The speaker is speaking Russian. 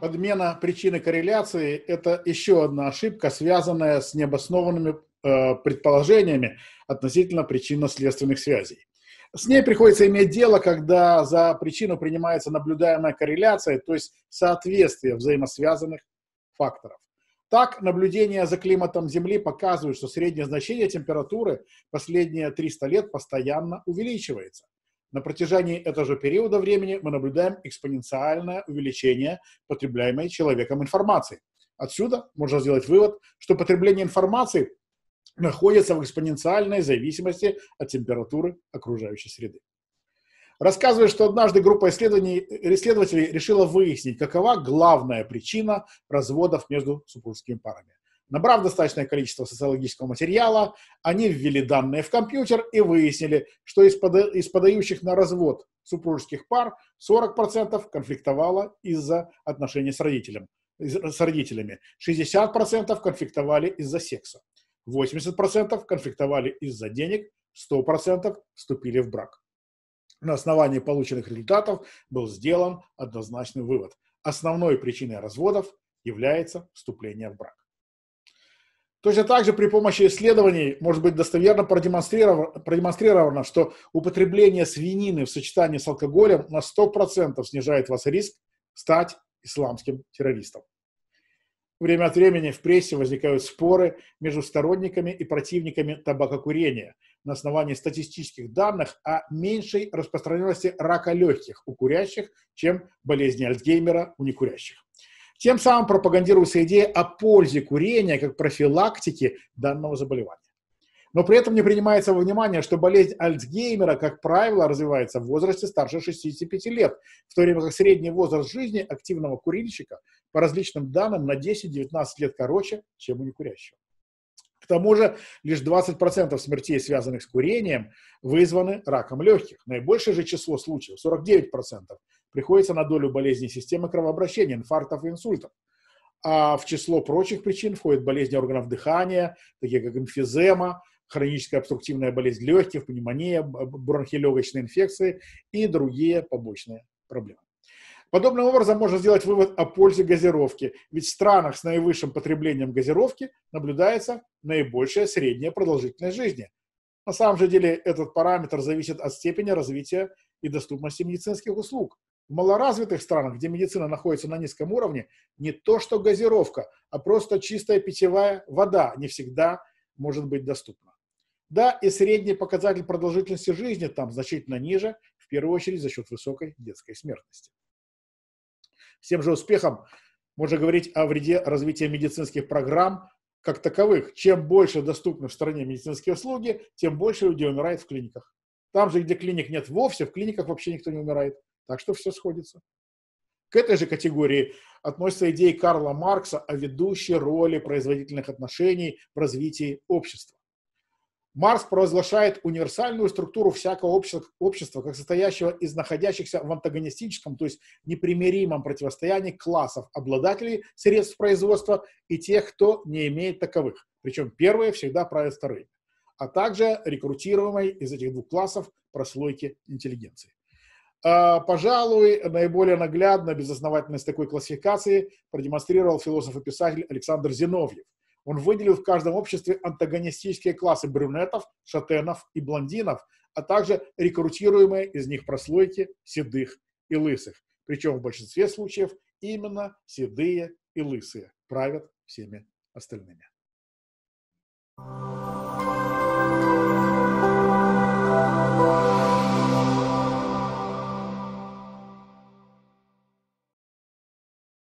подмена причины корреляции – это еще одна ошибка, связанная с необоснованными э, предположениями относительно причинно-следственных связей. С ней приходится иметь дело, когда за причину принимается наблюдаемая корреляция, то есть соответствие взаимосвязанных факторов. Так, наблюдения за климатом Земли показывают, что среднее значение температуры последние 300 лет постоянно увеличивается. На протяжении этого же периода времени мы наблюдаем экспоненциальное увеличение потребляемой человеком информации. Отсюда можно сделать вывод, что потребление информации находится в экспоненциальной зависимости от температуры окружающей среды. Рассказывает, что однажды группа исследователей решила выяснить, какова главная причина разводов между супружескими парами. Набрав достаточное количество социологического материала, они ввели данные в компьютер и выяснили, что из, пода- из подающих на развод супружеских пар 40% конфликтовало из-за отношений с, родителем, с родителями, 60% конфликтовали из-за секса, 80% конфликтовали из-за денег, 100% вступили в брак. На основании полученных результатов был сделан однозначный вывод. Основной причиной разводов является вступление в брак. Точно так же при помощи исследований может быть достоверно продемонстрировано, продемонстрировано что употребление свинины в сочетании с алкоголем на 100% снижает вас риск стать исламским террористом. Время от времени в прессе возникают споры между сторонниками и противниками табакокурения на основании статистических данных о меньшей распространенности рака легких у курящих, чем болезни Альцгеймера у некурящих. Тем самым пропагандируется идея о пользе курения как профилактики данного заболевания. Но при этом не принимается во внимание, что болезнь Альцгеймера, как правило, развивается в возрасте старше 65 лет, в то время как средний возраст жизни активного курильщика, по различным данным, на 10-19 лет короче, чем у некурящего. К тому же, лишь 20% смертей, связанных с курением, вызваны раком легких. Наибольшее же число случаев, 49%, приходится на долю болезней системы кровообращения, инфарктов и инсультов. А в число прочих причин входят болезни органов дыхания, такие как эмфизема, хроническая обструктивная болезнь легких, пневмония, бронхилегочные инфекции и другие побочные проблемы. Подобным образом можно сделать вывод о пользе газировки, ведь в странах с наивысшим потреблением газировки наблюдается наибольшая средняя продолжительность жизни. На самом же деле этот параметр зависит от степени развития и доступности медицинских услуг, в малоразвитых странах, где медицина находится на низком уровне, не то что газировка, а просто чистая питьевая вода не всегда может быть доступна. Да, и средний показатель продолжительности жизни там значительно ниже, в первую очередь за счет высокой детской смертности. С тем же успехом можно говорить о вреде развития медицинских программ как таковых. Чем больше доступны в стране медицинские услуги, тем больше людей умирает в клиниках. Там же, где клиник нет вовсе, в клиниках вообще никто не умирает. Так что все сходится. К этой же категории относятся идеи Карла Маркса о ведущей роли производительных отношений в развитии общества. Марс провозглашает универсальную структуру всякого общества, общества, как состоящего из находящихся в антагонистическом, то есть непримиримом противостоянии классов обладателей средств производства и тех, кто не имеет таковых. Причем первые всегда правят вторыми. А также рекрутируемой из этих двух классов прослойки интеллигенции. А, пожалуй, наиболее наглядно безосновательность такой классификации продемонстрировал философ и писатель Александр Зиновьев. Он выделил в каждом обществе антагонистические классы брюнетов, шатенов и блондинов, а также рекрутируемые из них прослойки седых и лысых. Причем в большинстве случаев именно седые и лысые правят всеми остальными. Thank you.